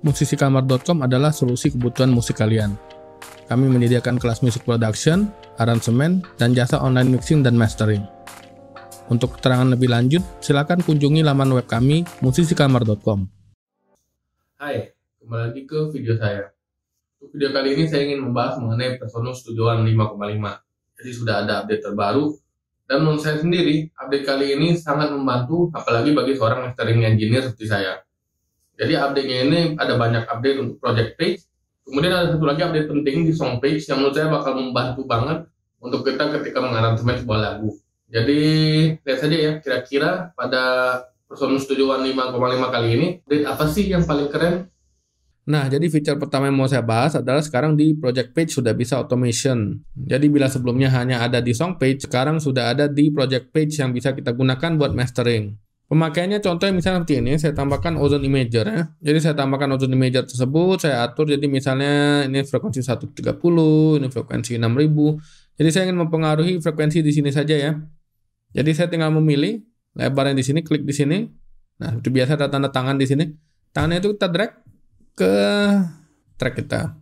Musisikamar.com adalah solusi kebutuhan musik kalian. Kami menyediakan kelas musik production, aransemen, dan jasa online mixing dan mastering. Untuk keterangan lebih lanjut, silakan kunjungi laman web kami musisikamar.com. Hai, kembali lagi ke video saya. Untuk video kali ini saya ingin membahas mengenai Personal Studio 5,5. Jadi sudah ada update terbaru dan menurut saya sendiri, update kali ini sangat membantu apalagi bagi seorang mastering engineer seperti saya. Jadi update-nya ini ada banyak update untuk project page. Kemudian ada satu lagi update penting di song page yang menurut saya bakal membantu banget untuk kita ketika mengaransemen sebuah lagu. Jadi lihat saja ya kira-kira pada One 5,5 kali ini update apa sih yang paling keren Nah, jadi fitur pertama yang mau saya bahas adalah sekarang di project page sudah bisa automation. Jadi bila sebelumnya hanya ada di song page, sekarang sudah ada di project page yang bisa kita gunakan buat mastering. Pemakaiannya contohnya misalnya seperti ini, saya tambahkan ozone imager ya. Jadi saya tambahkan ozone imager tersebut, saya atur jadi misalnya ini frekuensi 130, ini frekuensi 6000. Jadi saya ingin mempengaruhi frekuensi di sini saja ya. Jadi saya tinggal memilih lebarnya di sini, klik di sini. Nah, itu biasa ada tanda tangan di sini. Tangannya itu kita drag ke track kita.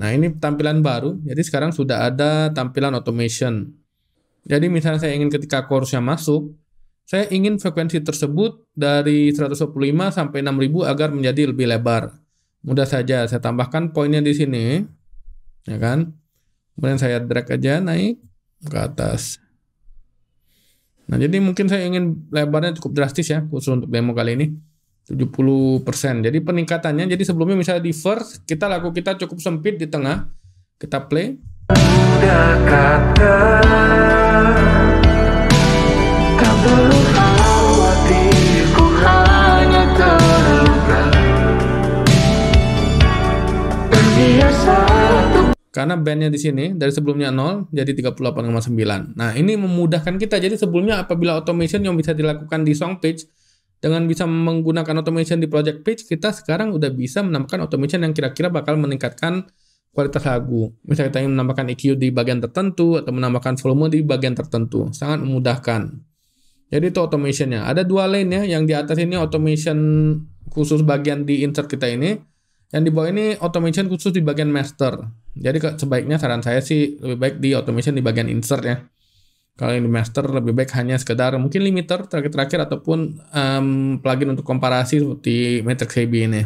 Nah, ini tampilan baru. Jadi sekarang sudah ada tampilan automation. Jadi misalnya saya ingin ketika kursnya masuk, saya ingin frekuensi tersebut dari 125 sampai 6000 agar menjadi lebih lebar. Mudah saja, saya tambahkan poinnya di sini. Ya kan? Kemudian saya drag aja naik ke atas. Nah, jadi mungkin saya ingin lebarnya cukup drastis ya, khusus untuk demo kali ini. 70%. Jadi peningkatannya, jadi sebelumnya misalnya di first, kita laku kita cukup sempit di tengah. Kita play. Sudah kata karena bandnya di sini dari sebelumnya 0 jadi 38,9. Nah, ini memudahkan kita. Jadi sebelumnya apabila automation yang bisa dilakukan di song page dengan bisa menggunakan automation di project page, kita sekarang udah bisa menambahkan automation yang kira-kira bakal meningkatkan kualitas lagu. Misalnya kita ingin menambahkan EQ di bagian tertentu atau menambahkan volume di bagian tertentu. Sangat memudahkan. Jadi itu automationnya. Ada dua lane ya, yang di atas ini automation khusus bagian di insert kita ini. Yang di bawah ini automation khusus di bagian master. Jadi sebaiknya saran saya sih lebih baik di automation di bagian insert ya. Kalau yang di master lebih baik hanya sekedar mungkin limiter terakhir-terakhir ataupun um, plugin untuk komparasi seperti matrix heavy ini.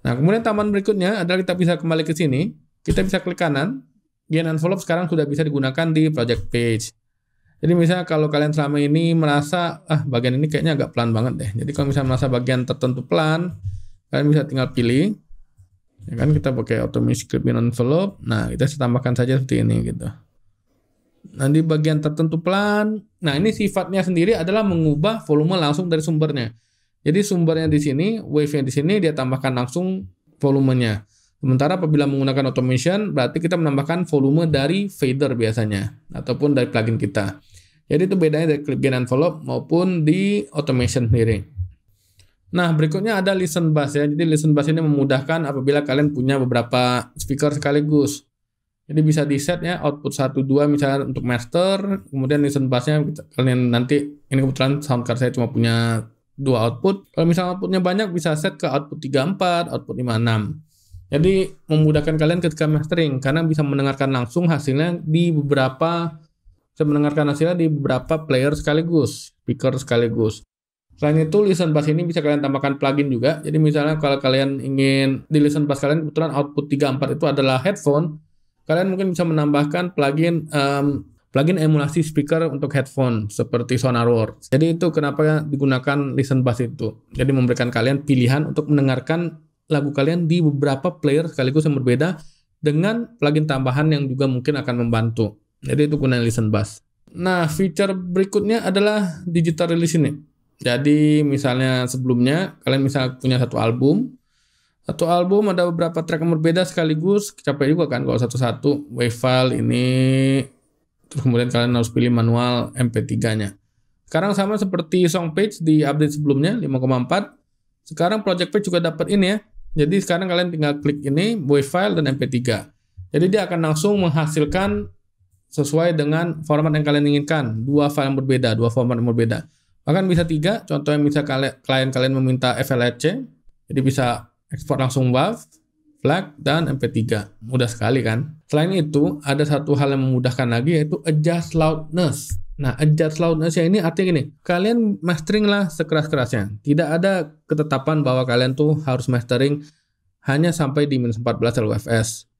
Nah kemudian taman berikutnya adalah kita bisa kembali ke sini. Kita bisa klik kanan. gain envelope sekarang sudah bisa digunakan di project page. Jadi misalnya kalau kalian selama ini merasa ah bagian ini kayaknya agak pelan banget deh. Jadi kalau misalnya merasa bagian tertentu pelan, kalian bisa tinggal pilih. Ya kan kita pakai automation script in envelope. Nah, kita tambahkan saja seperti ini gitu. Nanti bagian tertentu pelan. Nah, ini sifatnya sendiri adalah mengubah volume langsung dari sumbernya. Jadi sumbernya di sini, wave-nya di sini dia tambahkan langsung volumenya. Sementara apabila menggunakan automation, berarti kita menambahkan volume dari fader biasanya ataupun dari plugin kita. Jadi itu bedanya dari clip gain envelope maupun di automation sendiri. Nah, berikutnya ada listen bus ya. Jadi listen bus ini memudahkan apabila kalian punya beberapa speaker sekaligus. Jadi bisa di set ya output 1 2 misalnya untuk master, kemudian listen busnya kalian nanti ini kebetulan sound card saya cuma punya dua output. Kalau misalnya outputnya banyak bisa set ke output 3 4, output 5 6. Jadi memudahkan kalian ketika mastering karena bisa mendengarkan langsung hasilnya di beberapa bisa mendengarkan hasilnya di beberapa player sekaligus, speaker sekaligus. Selain itu, listen pass ini bisa kalian tambahkan plugin juga. Jadi misalnya kalau kalian ingin di listen pass kalian kebetulan output 34 itu adalah headphone, kalian mungkin bisa menambahkan plugin um, plugin emulasi speaker untuk headphone seperti Sonar SonarWorks. Jadi itu kenapa digunakan listen pass itu. Jadi memberikan kalian pilihan untuk mendengarkan lagu kalian di beberapa player sekaligus yang berbeda dengan plugin tambahan yang juga mungkin akan membantu. Jadi itu gunanya listen bus. Nah, fitur berikutnya adalah digital release ini. Jadi misalnya sebelumnya kalian misal punya satu album, satu album ada beberapa track yang berbeda sekaligus, capek juga kan kalau satu-satu wave file ini terus kemudian kalian harus pilih manual MP3-nya. Sekarang sama seperti song page di update sebelumnya 5,4. Sekarang project page juga dapat ini ya. Jadi sekarang kalian tinggal klik ini wave file dan MP3. Jadi dia akan langsung menghasilkan sesuai dengan format yang kalian inginkan. Dua file yang berbeda, dua format yang berbeda. Bahkan bisa tiga, contohnya bisa klien kalian meminta FLAC jadi bisa ekspor langsung WAV, FLAC, dan MP3. Mudah sekali kan? Selain itu, ada satu hal yang memudahkan lagi yaitu adjust loudness. Nah, adjust loudness ini artinya gini, kalian mastering lah sekeras-kerasnya. Tidak ada ketetapan bahwa kalian tuh harus mastering hanya sampai di minus 14 LUFS.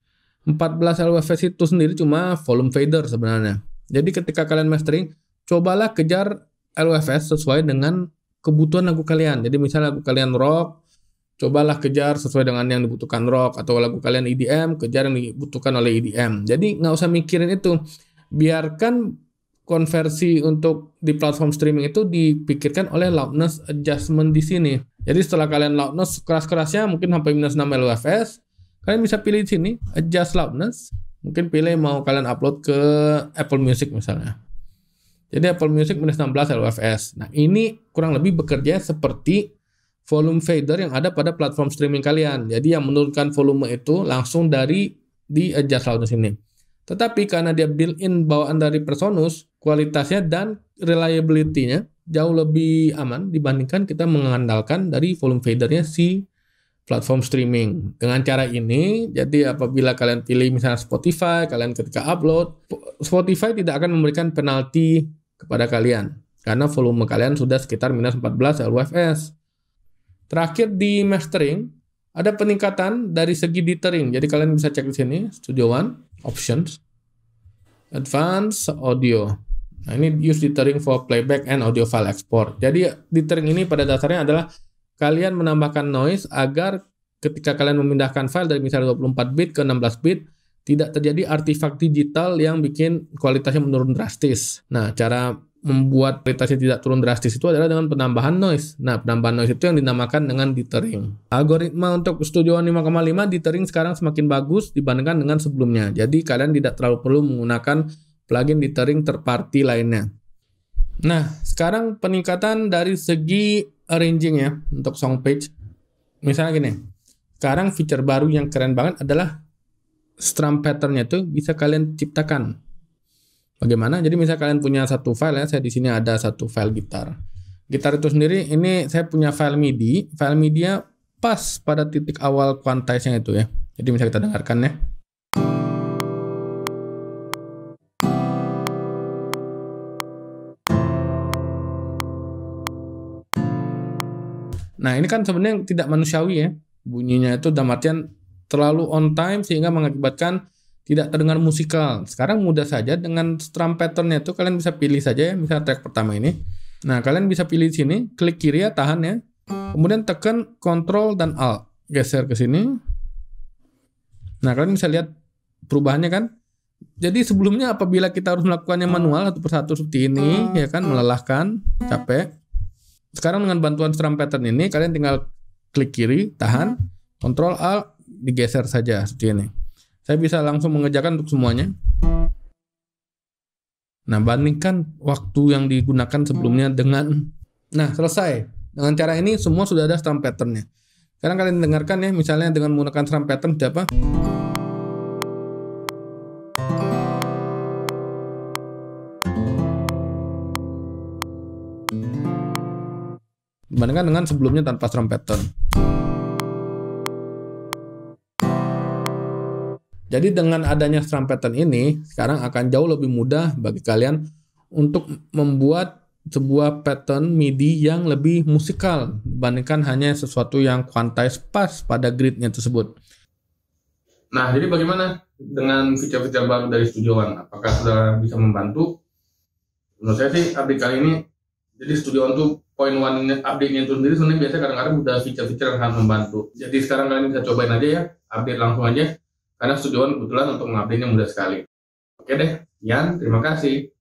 14 LWFs itu sendiri cuma volume fader sebenarnya. Jadi ketika kalian mastering, cobalah kejar LWFs sesuai dengan kebutuhan lagu kalian. Jadi misalnya lagu kalian rock, cobalah kejar sesuai dengan yang dibutuhkan rock atau lagu kalian EDM, kejar yang dibutuhkan oleh EDM. Jadi nggak usah mikirin itu. Biarkan konversi untuk di platform streaming itu dipikirkan oleh loudness adjustment di sini. Jadi setelah kalian loudness keras-kerasnya mungkin sampai minus 6 LUFS, Kalian bisa pilih di sini adjust loudness. Mungkin pilih mau kalian upload ke Apple Music misalnya. Jadi Apple Music minus 16 LFS. Nah ini kurang lebih bekerja seperti volume fader yang ada pada platform streaming kalian. Jadi yang menurunkan volume itu langsung dari di adjust loudness ini. Tetapi karena dia built-in bawaan dari personus kualitasnya dan reliability-nya jauh lebih aman dibandingkan kita mengandalkan dari volume fadernya si platform streaming. Dengan cara ini, jadi apabila kalian pilih misalnya Spotify, kalian ketika upload, Spotify tidak akan memberikan penalti kepada kalian karena volume kalian sudah sekitar minus 14 LUFS. Terakhir di mastering, ada peningkatan dari segi dithering. Jadi kalian bisa cek di sini, Studio One, Options, Advanced Audio. Nah, ini use dithering for playback and audio file export. Jadi dithering ini pada dasarnya adalah kalian menambahkan noise agar ketika kalian memindahkan file dari misalnya 24 bit ke 16 bit tidak terjadi artifak digital yang bikin kualitasnya menurun drastis. Nah, cara membuat kualitasnya tidak turun drastis itu adalah dengan penambahan noise. Nah, penambahan noise itu yang dinamakan dengan dithering. Algoritma untuk Studio 5,5 dithering sekarang semakin bagus dibandingkan dengan sebelumnya. Jadi, kalian tidak terlalu perlu menggunakan plugin dithering terparty lainnya. Nah, sekarang peningkatan dari segi arranging ya untuk song page. Misalnya gini, sekarang feature baru yang keren banget adalah strum patternnya itu bisa kalian ciptakan. Bagaimana? Jadi misal kalian punya satu file ya, saya di sini ada satu file gitar. Gitar itu sendiri ini saya punya file MIDI, file MIDI-nya pas pada titik awal quantize-nya itu ya. Jadi bisa kita dengarkan ya. Nah ini kan sebenarnya tidak manusiawi ya bunyinya itu dalam artian terlalu on time sehingga mengakibatkan tidak terdengar musikal. Sekarang mudah saja dengan strum patternnya itu kalian bisa pilih saja ya, misalnya track pertama ini. Nah kalian bisa pilih sini, klik kiri ya tahan ya, kemudian tekan Ctrl dan Alt, geser ke sini. Nah kalian bisa lihat perubahannya kan. Jadi sebelumnya apabila kita harus melakukannya manual satu persatu seperti ini, oh, ya kan oh. melelahkan, capek. Sekarang dengan bantuan strum pattern ini kalian tinggal klik kiri, tahan, kontrol hmm. alt, digeser saja seperti ini. Saya bisa langsung mengerjakan untuk semuanya. Nah, bandingkan waktu yang digunakan sebelumnya dengan nah, selesai. Dengan cara ini semua sudah ada strum patternnya. Sekarang kalian dengarkan ya, misalnya dengan menggunakan strum pattern apa? dibandingkan dengan sebelumnya tanpa strum pattern. Jadi dengan adanya strum pattern ini, sekarang akan jauh lebih mudah bagi kalian untuk membuat sebuah pattern MIDI yang lebih musikal dibandingkan hanya sesuatu yang quantize pas pada gridnya tersebut. Nah, jadi bagaimana dengan fitur-fitur baru dari Studio One? Apakah sudah bisa membantu? Menurut saya sih update kali ini, jadi Studio One tuh Poin one update-nya itu sendiri sebenarnya biasanya kadang-kadang udah feature-feature yang sangat membantu. Jadi sekarang kalian bisa cobain aja ya, update langsung aja. Karena tujuan kebetulan untuk mengupdate-nya mudah sekali. Oke deh, Yan, terima kasih.